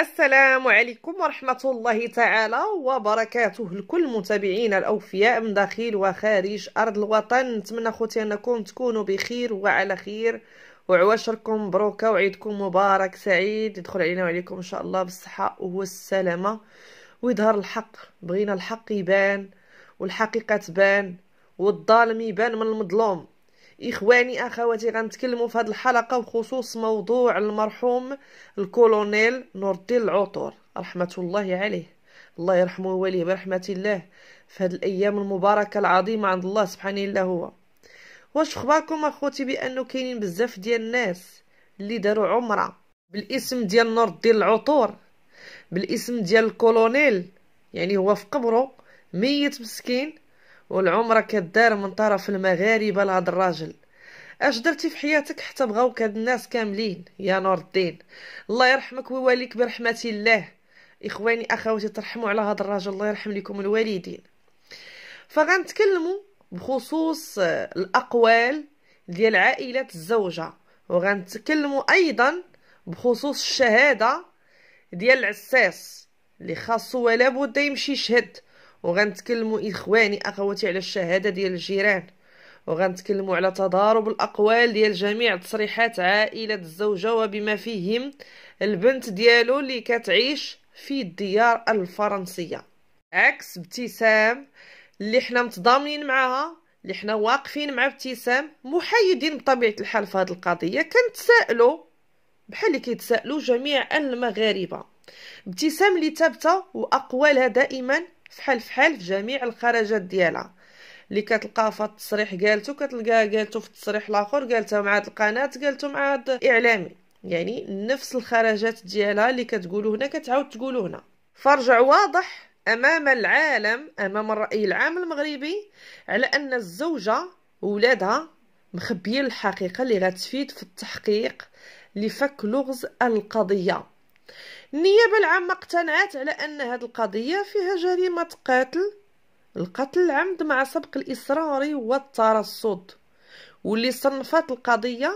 السلام عليكم ورحمة الله تعالى وبركاته لكل متابعينا الأوفياء من داخل وخارج أرض الوطن نتمنى خوتي أنكم تكونوا بخير وعلى خير وعواشركم مبروكة وعيدكم مبارك سعيد يدخل علينا وعليكم إن شاء الله بالصحة والسلامة ويظهر الحق بغينا الحق يبان والحقيقة تبان والظالم يبان من المظلوم اخواني اخواتي غنتكلموا في هذه الحلقه بخصوص موضوع المرحوم الكولونيل نور الدين العطور رحمه الله عليه الله يرحمه ويوليه برحمه الله في هذه الايام المباركه العظيمه عند الله سبحانه الا هو واش اخباركم اخوتي بانه كاينين بزاف ديال الناس اللي داروا عمره بالاسم ديال نور الدين العطور بالاسم ديال الكولونيل يعني هو في قبره ميت مسكين والعمرة كدار من طرف المغاربة لهاد الراجل اش درتي في حياتك حتى بغاوك هاد الناس كاملين يا نور الدين الله يرحمك ويواليك برحمه الله اخواني اخواتي ترحموا على هذا الرجل الله يرحم لكم الوالدين فغنتكلموا بخصوص آه، الاقوال ديال عائله الزوجه وغنتكلموا ايضا بخصوص الشهاده ديال العساس اللي خاصو ولا بد يمشي يشهد وغنتكلموا اخواني اخواتي على الشهاده ديال الجيران وغنتكلموا على تضارب الاقوال ديال جميع تصريحات عائله الزوجه وبما فيهم البنت ديالو اللي كتعيش في الديار الفرنسيه عكس ابتسام اللي حنا متضامنين معاها اللي حنا واقفين مع ابتسام محايدين بطبيعه الحال في هذه القضيه كنتسائلوا بحال اللي كيتسائلوا جميع المغاربه ابتسام اللي ثابته واقوالها دائما فحال فحال في جميع الخرجات ديالها اللي كتلقاه في التصريح قالته كتلقاه قالته في التصريح الاخر قالته مع هاد القناه قالته مع هاد الاعلامي يعني نفس الخرجات ديالها اللي كتقولو هنا كتعاود تقولو هنا فرجع واضح امام العالم امام الراي العام المغربي على ان الزوجه ولادها مخبيين الحقيقه اللي غتفيد في التحقيق لفك لغز القضيه النيابه العامه اقتنعت على ان هذه القضيه فيها جريمه قتل القتل عمد مع سبق الإصرار والترصد واللي صنفت القضية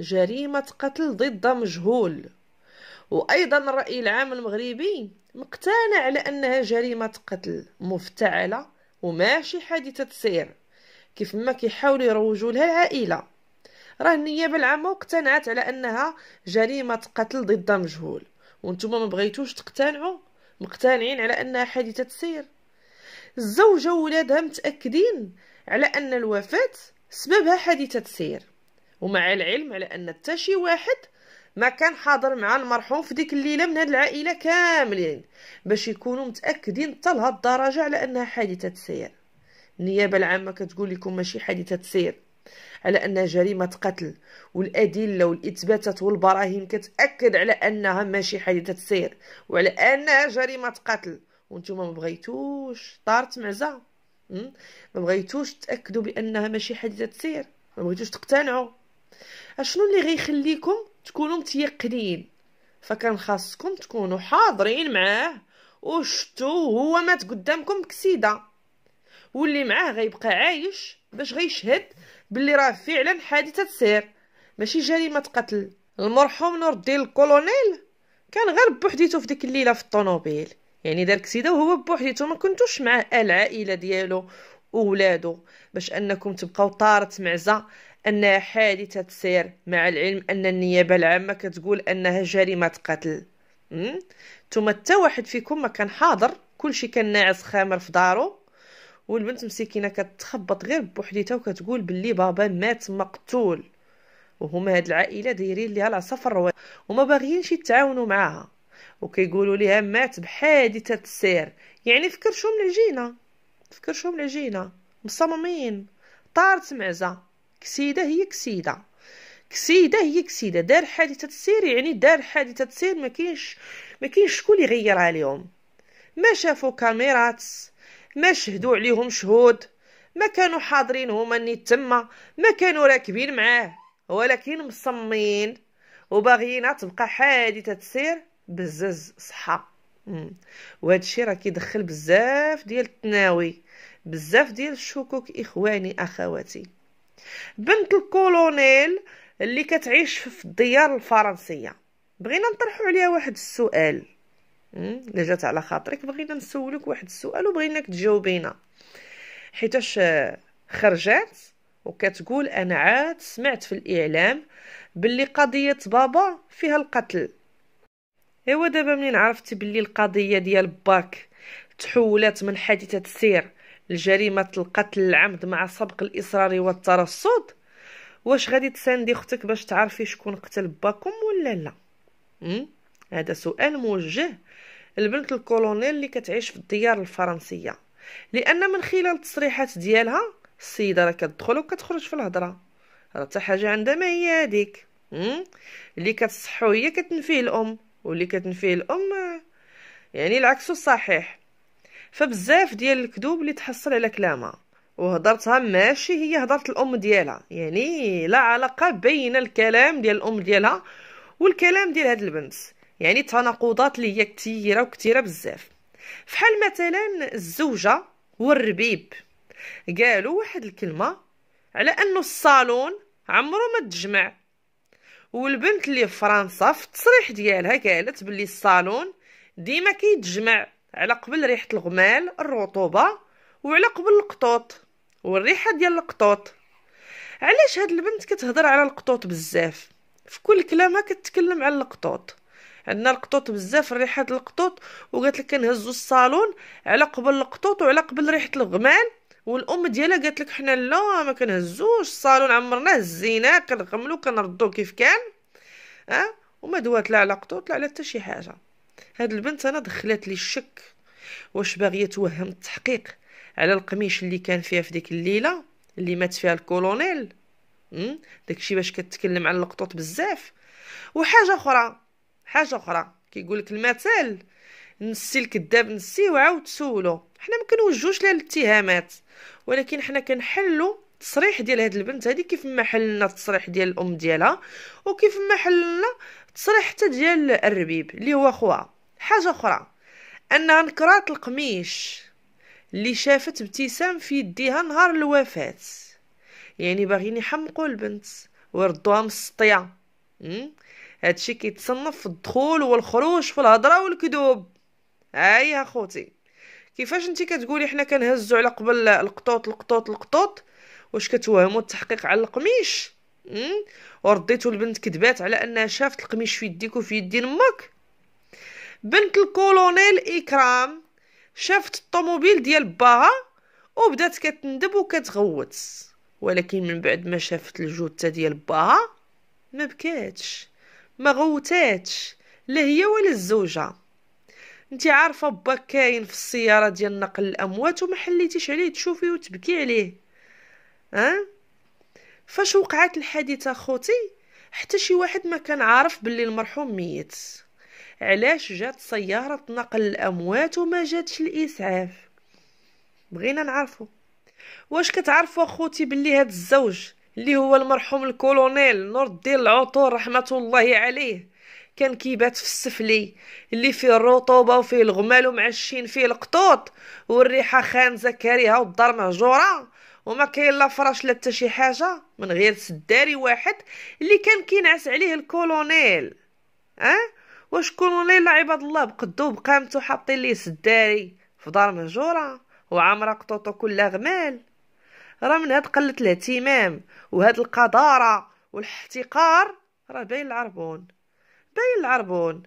جريمة قتل ضد مجهول وأيضا الرأي العام المغربي مقتنع على أنها جريمة قتل مفتعلة وماشي حادثة سير كيف ما كيحاولوا يروجوا لها العائلة راه النيابة العامة اقتنعت على أنها جريمة قتل ضد مجهول وانتم ما بغيتوش تقتنعوا مقتنعين على أنها حادثة سير الزوجة وولادها متأكدين على أن الوفاة سببها حادثة سير ومع العلم على أن حتى شي واحد ما كان حاضر مع المرحوم في ديك الليلة من هاد العائلة كاملين باش يكونوا متأكدين طلها الدرجة على أنها حادثة سير النيابة العامة كتقول لكم ماشي حادثة سير على أنها جريمة قتل والأدلة والإثباتات والبراهين كتأكد على أنها ماشي حادثة سير وعلى أنها جريمة قتل وانتم ما بغيتوش طارت معزه ما بغيتوش تاكدوا بانها ماشي حادثه تصير ما بغيتوش تقتنعوا اشنو اللي غيخليكم تكونوا متيقنين فكان خاصكم تكونوا حاضرين معاه وشتو هو مات قدامكم بكسيده واللي معاه غيبقى عايش باش غيشهد باللي راه فعلا حادثه تصير ماشي جريمه قتل المرحوم نور الدين الكولونيل كان غير بوحديتو في ديك الليله في الطوموبيل يعني دار كسيده وهو بوحديتو ما كنتوش معاه العائله ديالو وولادو باش انكم تبقاو طارت معزه انها حادثه تسير مع العلم ان النيابه العامه كتقول انها جريمه قتل ثم حتى واحد فيكم ما كان حاضر كلشي كان ناعس خامر في دارو والبنت مسكينه كتخبط غير بوحديتها وكتقول باللي بابا مات مقتول وهما هاد العائله دايرين ليها العصا في الرواق وما باغيينش يتعاونوا معاها وكيقولوا ليها مات بحادثه السير يعني في كرشهم العجينه في كرشهم العجينه مصممين طارت معزه كسيده هي كسيده كسيده هي كسيده دار حادثه السير يعني دار حادثه السير ما كاينش ما كاينش شكون يغير عليهم ما شافوا كاميرات ما شهدوا عليهم شهود ما كانوا حاضرين هما ني تما ما كانوا راكبين معاه ولكن مصممين وباغيين تبقى حادثه تسير بزز صحه وهذا الشيء راه كيدخل بزاف ديال التناوي بزاف ديال الشكوك اخواني اخواتي بنت الكولونيل اللي كتعيش في الديار الفرنسيه بغينا نطرحوا عليها واحد السؤال اللي جات على خاطرك بغينا نسولك واحد السؤال وبغيناك تجاوبينا حيتاش خرجات وكتقول انا عاد سمعت في الاعلام باللي قضيه بابا فيها القتل ايوا دابا منين عرفتي بلي القضيه ديال باك تحولات من حادثه سير لجريمه القتل العمد مع سبق الاصرار والترصد واش غادي تساندي اختك باش تعرفي شكون قتل باكم ولا لا هذا سؤال موجه البنت الكولونيل اللي كتعيش في الديار الفرنسيه لان من خلال التصريحات ديالها السيده راه كتدخل وكتخرج في الهضره راه حتى حاجه عندها ما هي هذيك اللي كتصحو هي كتنفيه الام واللي كتنفيه الام يعني العكس صحيح فبزاف ديال الكذوب اللي تحصل على كلامها وهضرتها ماشي هي هضرت الام ديالها يعني لا علاقه بين الكلام ديال الام ديالها والكلام ديال هاد البنت يعني تناقضات اللي هي كثيره وكثيره بزاف فحال مثلا الزوجه والربيب قالوا واحد الكلمه على انه الصالون عمرو ما تجمع والبنت اللي في فرنسا في التصريح ديالها قالت بلي الصالون ديما كيتجمع على قبل ريحه الغمال الرطوبه وعلى قبل القطوط والريحه ديال القطوط علاش هاد البنت كتهضر على القطوط بزاف في كل كلامها كتكلم على القطوط عندنا القطوط بزاف ريحه القطوط وقالت لك كنهزوا الصالون على قبل القطوط وعلى قبل ريحه الغمال والام ديالها قالت لك حنا لا ما كنهزوش الصالون عمرناه هزيناه كنغملو كنردو كيف كان اه وما دوات لا علاقته لا على حتى شي حاجه هاد البنت انا دخلت لي الشك واش باغيه توهم التحقيق على القميش اللي كان فيها في ديك الليله اللي مات فيها الكولونيل داكشي باش كتكلم على القطوط بزاف وحاجه اخرى حاجه اخرى لك المثل نسي الكذاب نسيه وعاود سولو حنا ما كنوجهوش لها الاتهامات ولكن حنا كنحلوا التصريح ديال هاد البنت هادي كيف ما حللنا التصريح ديال الام ديالها وكيف ما حللنا التصريح حتى ديال الربيب اللي هو خوها حاجه اخرى انها نكرات القميش اللي شافت ابتسام في يديها نهار الوفاه يعني باغيين يحمقوا البنت ويردوها مسطيه هادشي كيتصنف في الدخول والخروج في الهضره والكذوب هاي اخوتي خوتي كيفاش انت كتقولي حنا كنهزو على قبل القطوط القطوط القطوط واش كتوهموا التحقيق على القميش ورديتو البنت كذبات على انها شافت القميش في يديك وفي يدين امك بنت الكولونيل اكرام شافت الطوموبيل ديال باها وبدات كتندب وكتغوت ولكن من بعد ما شافت الجوته ديال باها ما بكاتش ما غوتاتش لا هي ولا الزوجه انت عارفه باك كاين في السياره ديال نقل الاموات وما حليتيش عليه تشوفي وتبكي عليه ها أه؟ فاش وقعت الحادثه خوتي حتى شي واحد ما كان عارف باللي المرحوم ميت علاش جات سياره نقل الاموات وما جاتش الاسعاف بغينا نعرفو واش كتعرفوا اخوتي باللي هاد الزوج اللي هو المرحوم الكولونيل نور الدين العطور رحمه الله عليه كان كيبات في السفلي اللي فيه الرطوبه وفيه الغمال ومعشين فيه القطوط والريحه خانزه كريهه والدار مهجوره وما كاين لا فراش لا شي حاجه من غير سداري واحد اللي كان كينعس عليه الكولونيل أه؟ واش كولونيل عباد الله بقدو بقامتو حاطين ليه سداري في دار مهجوره وعامره قطوطو كلها غمال راه من هاد قله الاهتمام وهاد القذاره والاحتقار راه باين العربون باين العربون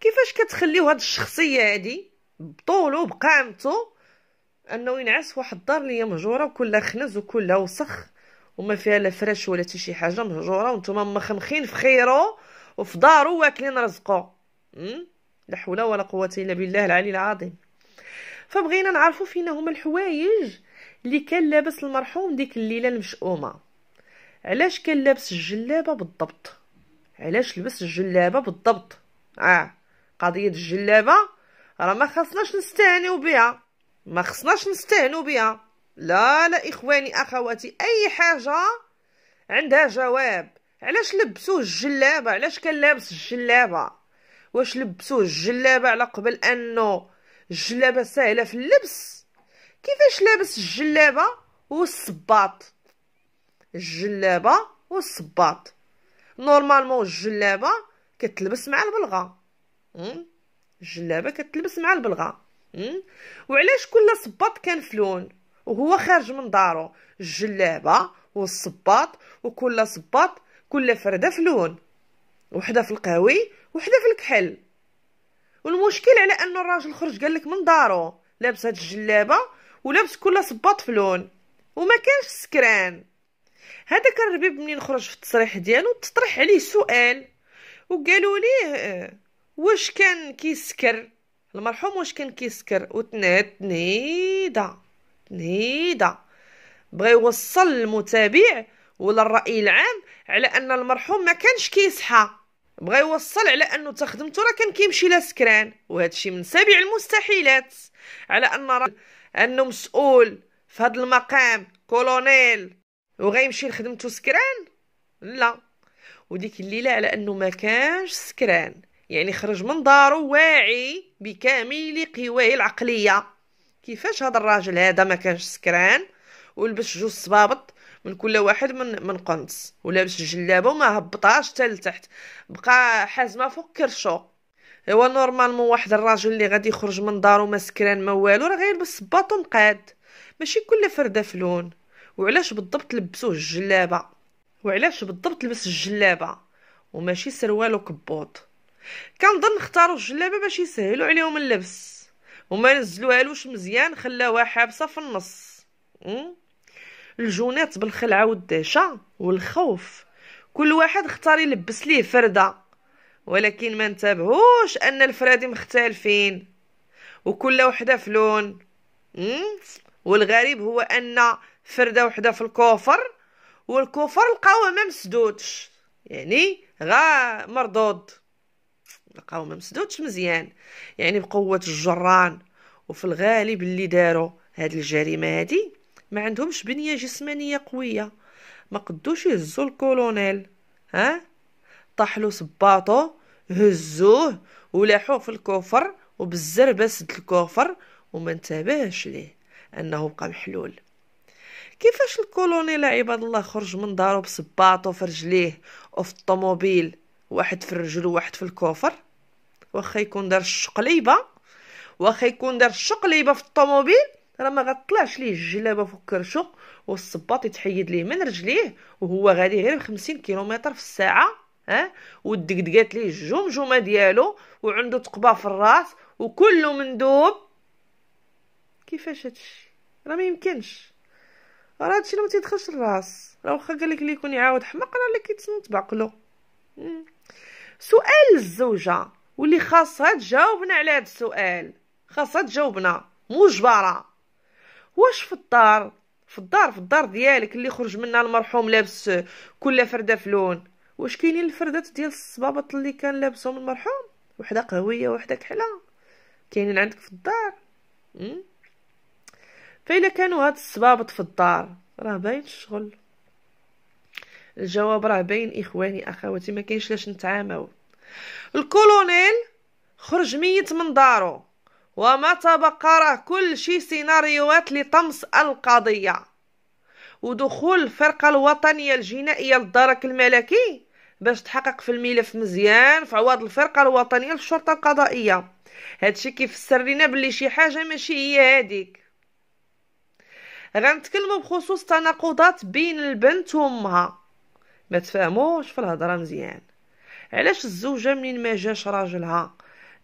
كيفاش كتخليو هاد الشخصيه هادي بطولو بقامته انه ينعس فواحد الدار اللي مهجوره وكلها خنز وكلها وسخ وما فيها لا فراش ولا حتى شي حاجه مهجوره وانتم مخمخين في خيره وفي دارو واكلين رزقو لا حول ولا قوه الا بالله العلي العظيم فبغينا نعرفوا فين هما الحوايج اللي كان لابس المرحوم ديك الليله المشؤومه علاش كان لابس الجلابه بالضبط علاش لبس الجلابه بالضبط اه قضيه الجلابه راه ما خصناش نستهنيو بها ما خصناش نستهنوا بها لا لا اخواني اخواتي اي حاجه عندها جواب علاش لبسوه الجلابه علاش كان لابس الجلابه واش لبسوه الجلابه على قبل انه الجلابه سهله في اللبس كيفاش لابس الجلابه والصباط الجلابه والصباط نورمالمون الجلابه كتلبس مع البلغه الجلابه كتلبس مع البلغه وعلاش كل صباط كان فلون وهو خارج من دارو الجلابه والصباط وكل صباط كل فرده فلون وحده في القهوي وحده في الكحل والمشكل على انه الراجل خرج قالك من دارو لابس هاد الجلابه ولابس كل صباط فلون وما كانش سكران هذاك الربيب منين خرج في التصريح ديالو تطرح عليه سؤال وقالوا ليه آه، واش كان كيسكر المرحوم واش كان كيسكر وتنات نيدا نيدا بغى يوصل المتابع ولا الراي العام على ان المرحوم ما كانش كيصحى بغى يوصل على انه تا خدمته راه كان كيمشي لا سكران وهادشي من سابع المستحيلات على ان انه مسؤول في هذا المقام كولونيل وغيمشي لخدمته سكران لا وديك الليله على انه ما كانش سكران يعني خرج من دارو واعي بكامل قواه العقليه كيفاش هذا الراجل هذا ما كانش سكران ولبس جوج صبابط من كل واحد من من قنص ولابس الجلابه وما هبطاش حتى لتحت بقى حازمه فوق كرشو هو نورمالمون واحد الراجل اللي غادي يخرج من دارو ما سكران ما والو راه غيلبس صباط ونقاد ماشي كل فرده فلون وعلاش بالضبط لبسوه الجلابه وعلاش بالضبط لبس الجلابه وماشي سروال وكبوط كنظن اختاروا الجلابه باش يسهلوا عليهم اللبس وما نزلوها مزيان خلاوها حابسه في النص الجونات بالخلعه والدهشه والخوف كل واحد اختار يلبس ليه فرده ولكن ما نتابعوش ان الفرادي مختلفين وكل وحده فلون والغريب هو ان فردة وحدة في الكوفر والكوفر لقاوه ما مسدودش يعني غا مردود لقاوه ما مسدودش مزيان يعني بقوة الجران وفي الغالب اللي داروا هاد الجريمة هادي ما عندهمش بنية جسمانية قوية ما قدوش يهزوا الكولونيل ها طحلو سباطو هزوه ولاحوه في الكوفر وبالزربه سد الكوفر وما انتبهش ليه انه بقى محلول كيفاش الكولونيل عباد الله خرج من دارو بصباطو في رجليه وفي الطوموبيل واحد في الرجل وواحد في الكوفر واخا يكون دار الشقليبه واخا يكون دار الشقليبه في الطوموبيل راه ما غطلعش ليه الجلابه فوق كرشو والصباط يتحيد ليه من رجليه وهو غادي غير 50 كيلومتر في الساعه ها ودقدقات ليه الجمجمه ديالو وعنده تقبه في الراس وكله مندوب كيفاش هادشي راه ما يمكنش راه هادشي ما تيدخلش الراس راه واخا قالك اللي يكون يعاود حماق راه اللي كيتسنت بعقلو سؤال الزوجه واللي خاصها تجاوبنا على هذا السؤال خاصها تجاوبنا مجبره واش في الدار في الدار في الدار ديالك اللي خرج منها المرحوم لابس كل فرده فلون واش كاينين الفردات ديال الصبابط اللي كان لابسهم المرحوم وحده قهويه وحده كحله كاينين عندك في الدار فإلا كانوا هاد الصبابط في الدار راه باين الشغل الجواب راه باين اخواني اخواتي ما كاينش لاش نتعاماو الكولونيل خرج ميت من دارو وما تبقى راه كل شي سيناريوهات لطمس القضيه ودخول الفرقه الوطنيه الجنائيه للدرك الملكي باش تحقق في الملف مزيان في عوض الفرقه الوطنيه للشرطه القضائيه هادشي كيفسر لينا بلي شي حاجه ماشي هي هاديك غنتكلموا بخصوص تناقضات بين البنت وامها ما تفهموش في الهضره مزيان علاش الزوجه منين ما جاش راجلها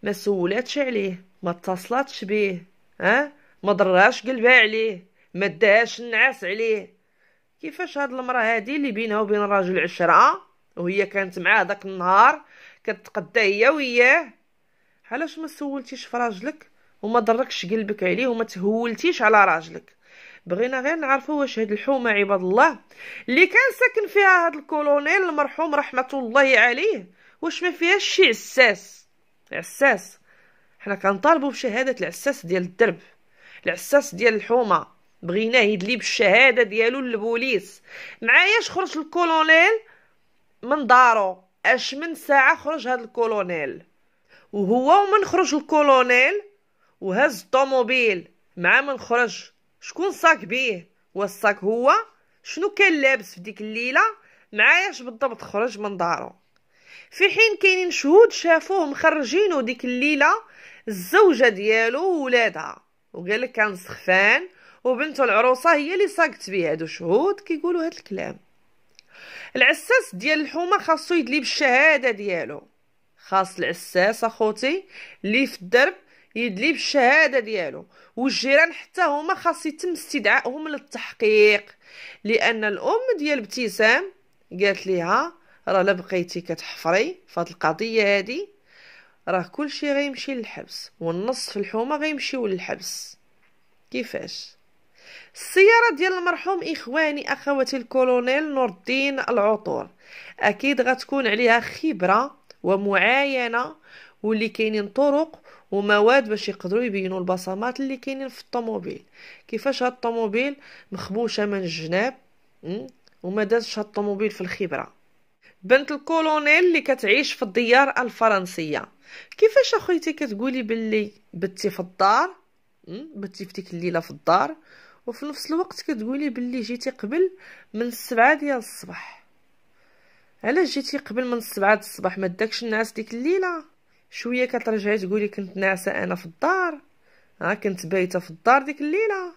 ما سولاتش عليه ما اتصلاتش بيه ها ما ضراش قلبها عليه ما داهاش النعاس عليه كيفاش هاد المراه هادي اللي بينها وبين الراجل عشرة وهي كانت معاه داك النهار كتقدا هي وياه علاش ما سولتيش في راجلك وما ضركش قلبك عليه وما تهولتيش على راجلك بغينا غير نعرفوا واش هاد الحومه عباد الله اللي كان ساكن فيها هاد الكولونيل المرحوم رحمه الله عليه واش ما فيهاش شي عساس عساس حنا كنطالبوا بشهاده العساس ديال الدرب العساس ديال الحومه بغيناه يدلي بالشهاده ديالو للبوليس معاياش خرج الكولونيل من دارو اش من ساعه خرج هاد الكولونيل وهو ومن خرج الكولونيل وهز الطوموبيل مع من خرج شكون صاك بيه وصاك هو شنو كان لابس في ديك الليله معاياش بالضبط خرج من دارو في حين كاينين شهود شافوه مخرجينو ديك الليله الزوجه ديالو وولادها وقالك كان سخفان وبنته العروسه هي اللي ساقت بيه هادو شهود كيقولوا هاد الكلام العساس ديال الحومه خاصو يدلي بالشهاده ديالو خاص العساس اخوتي اللي في الدرب يدلي بالشهاده ديالو والجيران حتى هما خاص يتم استدعائهم للتحقيق لان الام ديال ابتسام قالت ليها راه لا بقيتي كتحفري فهاد القضيه هادي راه كلشي غيمشي للحبس والنص في الحومه غيمشيو للحبس كيفاش السيارة ديال المرحوم إخواني أخواتي الكولونيل نور الدين العطور أكيد غتكون عليها خبرة ومعاينة واللي كاينين طرق ومواد باش يقدروا يبينوا البصمات اللي كاينين في الطوموبيل كيفاش هاد الطوموبيل مخبوشه من الجناب وما دازش هاد الطوموبيل في الخبره بنت الكولونيل اللي كتعيش في الديار الفرنسيه كيفاش اخويتي كتقولي باللي بتي في الدار بتي في ديك الليله في الدار وفي نفس الوقت كتقولي باللي جيتي قبل من السبعة ديال الصباح علاش جيتي قبل من السبعة ديال الصباح ما داكش النعاس ديك الليله شويه كترجعي تقولي كنت ناعسه انا في الدار ها كنت بايته في الدار ديك الليله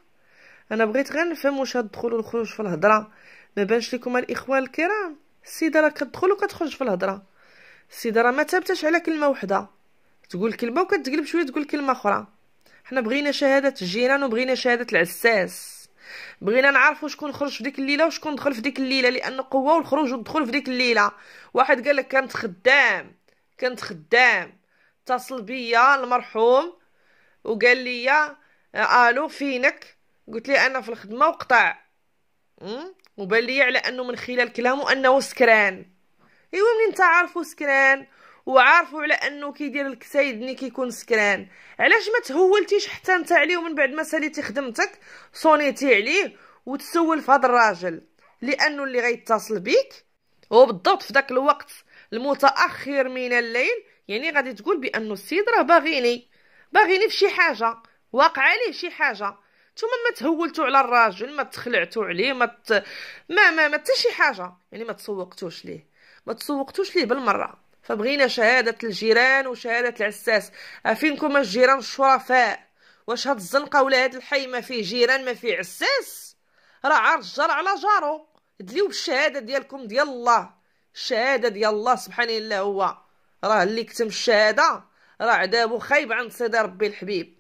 انا بغيت غير نفهم واش هاد الدخول والخروج في الهضره ما بانش لكم الاخوان الكرام السيده راه كتدخل وكتخرج في الهضره السيده راه ما ثابتاش على كلمه وحده تقول كلمه وكتقلب شويه تقول كلمه اخرى حنا بغينا شهاده الجيران وبغينا شهاده العساس بغينا نعرفوا شكون خرج في ديك الليله وشكون دخل في ديك الليله لان قوه والخروج والدخول في ديك الليله واحد قال لك كانت خدام كانت خدام اتصل بيا المرحوم وقال لي آه، الو فينك قلت لي انا في الخدمه وقطع أمم، وبان لي على انه من خلال كلامه انه سكران ايوا منين انت عارفو سكران وعارفو على انه كيدير لك سيدني كيكون سكران علاش ما تهولتيش حتى انت عليه ومن بعد ما ساليتي خدمتك صونيتي عليه وتسول في هذا الراجل لانه اللي غيتصل بيك وبالضبط في ذاك الوقت المتاخر من الليل يعني غادي تقول بانه السيد راه باغيني يعني باغيني يعني في شي حاجه واقعه ليه شي حاجه نتوما ما تهولتو على الراجل ما تخلعتو عليه ما ت... ما ما ما شي حاجه يعني ما تسوقتوش ليه ما تسوقتوش ليه بالمره فبغينا شهاده الجيران وشهاده العساس فينكم الجيران الشرفاء واش هاد الزنقه ولا هاد الحي ما فيه جيران ما فيه عساس راه عار الجار على جارو دليو بالشهاده ديالكم ديال الله الشهاده ديال الله سبحانه الا هو راه اللي كتم الشهاده راه عذابه خايب عند سيدي ربي الحبيب